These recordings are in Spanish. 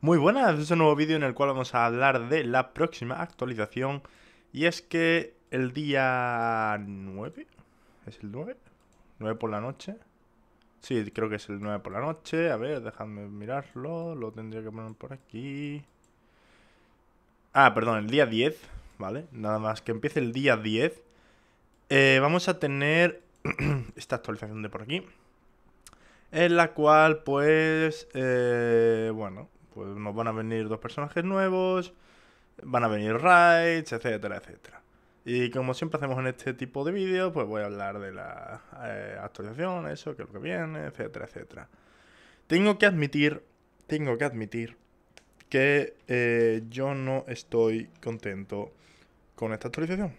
muy buenas. Es un nuevo vídeo en el cual vamos a hablar de la próxima actualización. Y es que el día 9, ¿es el 9? 9 por la noche. Sí, creo que es el 9 por la noche. A ver, dejadme mirarlo. Lo tendría que poner por aquí. Ah, perdón, el día 10, ¿vale? Nada más que empiece el día 10. Eh, vamos a tener esta actualización de por aquí. En la cual, pues, eh, bueno, pues nos van a venir dos personajes nuevos, van a venir raids, etcétera, etcétera. Y como siempre hacemos en este tipo de vídeos, pues voy a hablar de la eh, actualización, eso, que es lo que viene, etcétera, etcétera. Tengo que admitir, tengo que admitir que eh, yo no estoy contento con esta actualización.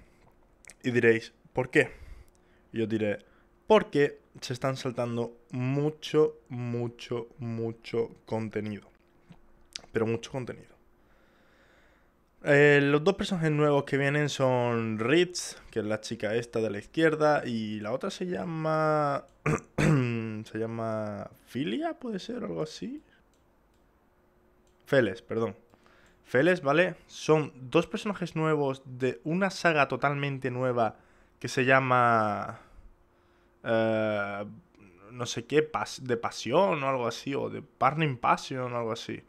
Y diréis, ¿por qué? Y yo diré, porque se están saltando mucho, mucho, mucho contenido. Pero mucho contenido. Eh, los dos personajes nuevos que vienen son Ritz, que es la chica esta de la izquierda, y la otra se llama. se llama. Filia, puede ser, algo así. Feles, perdón. Feles, ¿vale? Son dos personajes nuevos de una saga totalmente nueva que se llama. Eh, no sé qué, pas de pasión o algo así, o de Burning Passion o algo así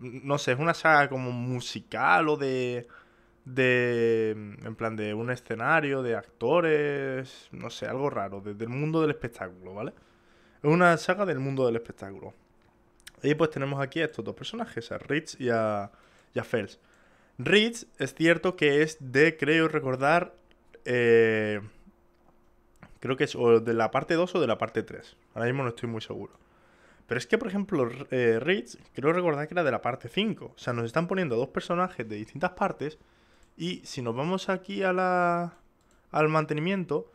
no sé, es una saga como musical o de de en plan de un escenario, de actores, no sé, algo raro, desde el mundo del espectáculo, ¿vale? Es una saga del mundo del espectáculo. Y pues tenemos aquí a estos dos personajes, a Ritz y a, y a Fels. Ritz es cierto que es de, creo recordar, eh, creo que es o de la parte 2 o de la parte 3. Ahora mismo no estoy muy seguro. Pero es que, por ejemplo, eh, creo recordar que era de la parte 5. O sea, nos están poniendo dos personajes de distintas partes. Y si nos vamos aquí a la, al mantenimiento,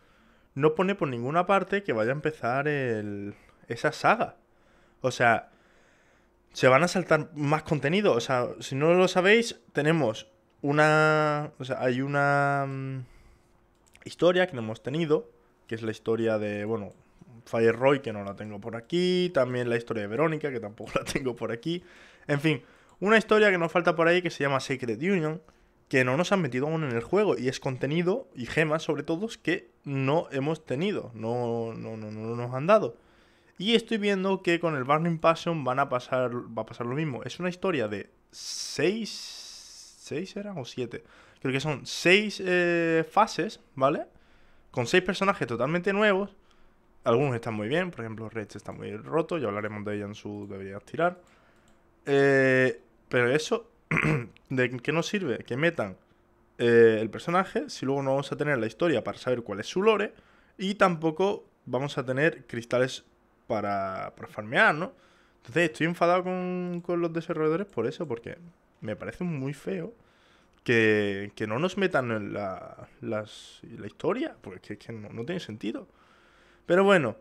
no pone por ninguna parte que vaya a empezar el, esa saga. O sea, se van a saltar más contenido. O sea, si no lo sabéis, tenemos una. O sea, hay una mm, historia que no hemos tenido, que es la historia de, bueno, Fire Roy, que no la tengo por aquí. También la historia de Verónica, que tampoco la tengo por aquí. En fin, una historia que nos falta por ahí que se llama Secret Union, que no nos han metido aún en el juego. Y es contenido y gemas, sobre todo, que no hemos tenido. No, no, no, no nos han dado. Y estoy viendo que con el Burning Passion van a pasar, va a pasar lo mismo. Es una historia de 6. ¿6 eran o 7? Creo que son 6 eh, fases, ¿vale? Con seis personajes totalmente nuevos algunos están muy bien, por ejemplo, Rage está muy roto, ya hablaremos de ella en su debería tirar. Eh, pero eso, ¿de qué nos sirve? Que metan eh, el personaje si luego no vamos a tener la historia para saber cuál es su lore y tampoco vamos a tener cristales para, farmear, ¿no? Entonces estoy enfadado con, los desarrolladores por eso, porque me parece muy feo que, que no nos metan en la, las, la historia, porque es que no tiene sentido. Pero bueno,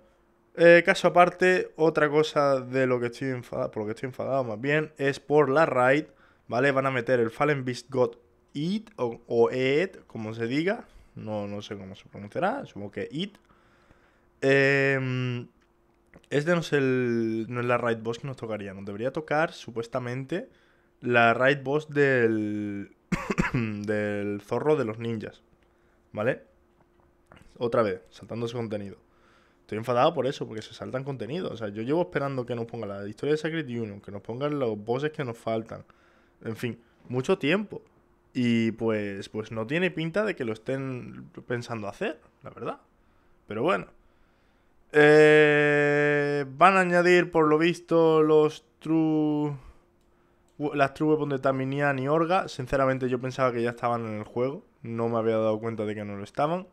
eh, caso aparte, otra cosa de lo que estoy enfadado, por lo que estoy enfadado más bien, es por la raid, ¿vale? Van a meter el Fallen Beast God Eat o, o como se diga. No, no sé cómo se pronunciará, supongo que Eat. Eh, este no es, el, no es la raid boss que nos tocaría. Nos debería tocar, supuestamente, la raid boss del, del zorro de los ninjas. ¿Vale? Otra vez, saltando ese contenido. Estoy enfadado por eso, porque se saltan contenidos. O sea, yo llevo esperando que nos pongan la historia de Sacred Union, que nos pongan los bosses que nos faltan. En fin, mucho tiempo. Y pues, pues no tiene pinta de que lo estén pensando hacer, la verdad. Pero bueno. Eh, van a añadir, por lo visto, los True. Las True Weapons de Taminian y Orga. Sinceramente, yo pensaba que ya estaban en el juego. No me había dado cuenta de que no lo estaban.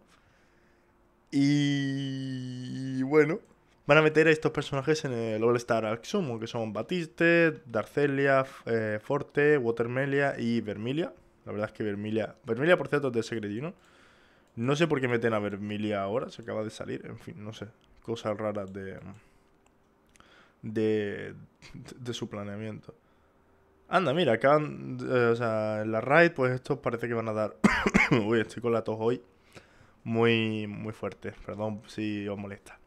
Y bueno, van a meter a estos personajes en el All Star Axum, que son Batiste, Darcelia, eh, Forte, Watermelia y Vermilia. La verdad es que Vermilia, Vermilia por cierto es de Secret No sé por qué meten a Vermilia ahora, se acaba de salir, en fin, no sé. Cosas raras de, de, de su planeamiento. Anda, mira, Acá eh, o sea, en la raid, pues estos parece que van a dar... Uy, estoy con la tos hoy muy, muy fuerte Perdón si os molesta.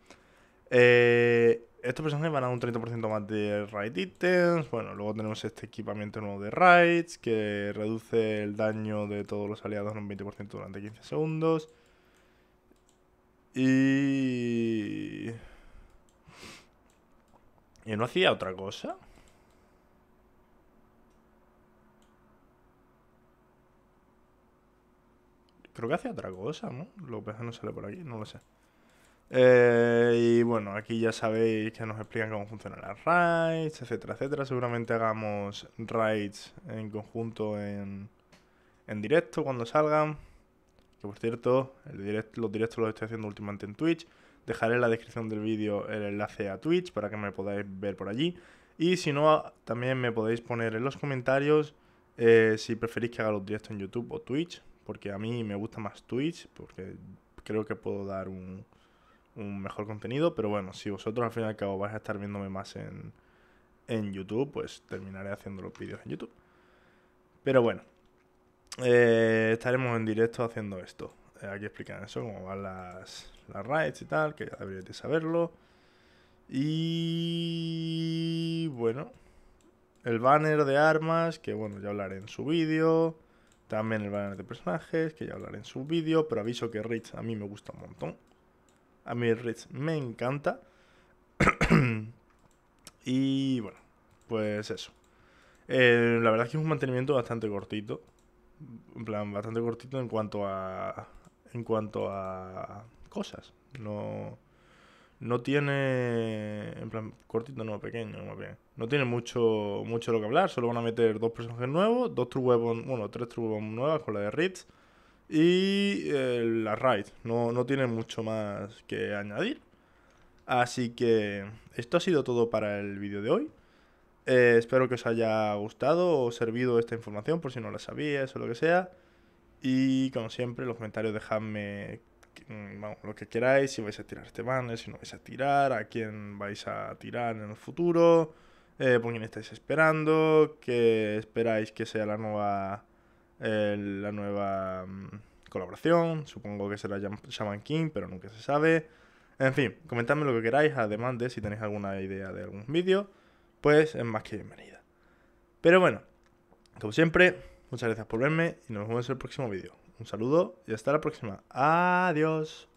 Eh, estos personajes van a un 30% más de raid items. Bueno, luego tenemos este equipamiento nuevo de raids que reduce el daño de todos los aliados en un 20% durante 15 segundos. Y... ¿Y no hacía otra cosa? Creo que hace otra cosa, ¿no? Lo que no sale por aquí, no lo sé. Eh, y bueno, aquí ya sabéis que nos explican cómo funcionan las raids, etcétera, etcétera. Seguramente hagamos raids en conjunto en, directo cuando salgan. Que por cierto, los directos los estoy haciendo últimamente en Twitch. Dejaré en la descripción del vídeo el enlace a Twitch para que me podáis ver por allí. Y si no, también me podéis poner en los comentarios eh, si preferís que haga los directos en YouTube o Twitch porque a mí me gusta más Twitch, porque creo que puedo dar un, mejor contenido, pero bueno, si vosotros al fin y al cabo vais a estar viéndome más en, en YouTube, pues terminaré haciendo los vídeos en YouTube. Pero bueno, eh, estaremos en directo haciendo esto. Eh, aquí explican eso, cómo van las, las raids y tal, que ya de saberlo. Y bueno, el banner de armas, que bueno, ya hablaré en su vídeo. También el banner de personajes, que ya hablaré en su vídeo, pero aviso que Rich a mí me gusta un montón. A mí Rich me encanta. y bueno, pues eso. Eh, la verdad es que es un mantenimiento bastante cortito. En plan, bastante cortito en cuanto a. En cuanto a. cosas. No no tiene. En plan, cortito no, pequeño, bien. No tiene mucho, mucho lo que hablar. Solo van a meter dos personajes nuevos, dos True Weapons, bueno, tres True Weapons nuevas con la de Ritz. Y eh, la Raid. No, tiene mucho más que añadir. Así que esto ha sido todo para el vídeo de hoy. Eh, espero que os haya gustado o servido esta información por si no la sabíais o lo que sea. Y como siempre, en los comentarios dejadme Mm, lo que queráis, si vais a tirar este banner, si no vais a tirar, a quién vais a tirar en el futuro, eh, por quién estáis esperando, que esperáis que sea la nueva, eh, la nueva mm, colaboración, supongo que será Shaman King, pero nunca se sabe. En fin, comentadme lo que queráis, además de si tenéis alguna idea de algún vídeo, pues es más que bienvenida. Pero bueno, como siempre, muchas gracias por verme y nos vemos en el próximo vídeo. Un saludo y hasta la próxima. Adiós.